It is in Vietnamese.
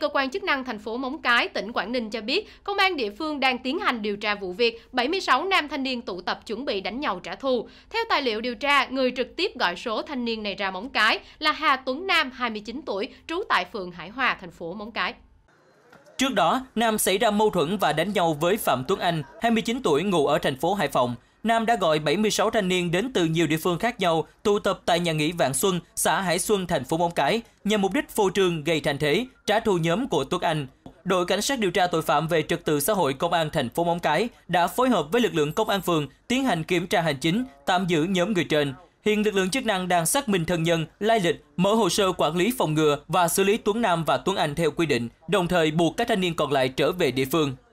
Cơ quan chức năng thành phố Móng Cái, tỉnh Quảng Ninh cho biết, công an địa phương đang tiến hành điều tra vụ việc 76 nam thanh niên tụ tập chuẩn bị đánh nhau trả thù. Theo tài liệu điều tra, người trực tiếp gọi số thanh niên này ra Móng Cái là Hà Tuấn Nam, 29 tuổi, trú tại phường Hải Hòa, thành phố Móng Cái. Trước đó, Nam xảy ra mâu thuẫn và đánh nhau với Phạm Tuấn Anh, 29 tuổi, ngụ ở thành phố Hải Phòng, Nam đã gọi 76 thanh niên đến từ nhiều địa phương khác nhau tụ tập tại nhà nghỉ Vạn Xuân, xã Hải Xuân, thành phố Móng Cái nhằm mục đích phô trương gây thành thế, trả thù nhóm của Tuấn Anh. Đội cảnh sát điều tra tội phạm về trật tự xã hội công an thành phố Móng Cái đã phối hợp với lực lượng công an phường tiến hành kiểm tra hành chính, tạm giữ nhóm người trên. Hiện lực lượng chức năng đang xác minh thân nhân, lai lịch, mở hồ sơ quản lý phòng ngừa và xử lý Tuấn Nam và Tuấn Anh theo quy định, đồng thời buộc các thanh niên còn lại trở về địa phương.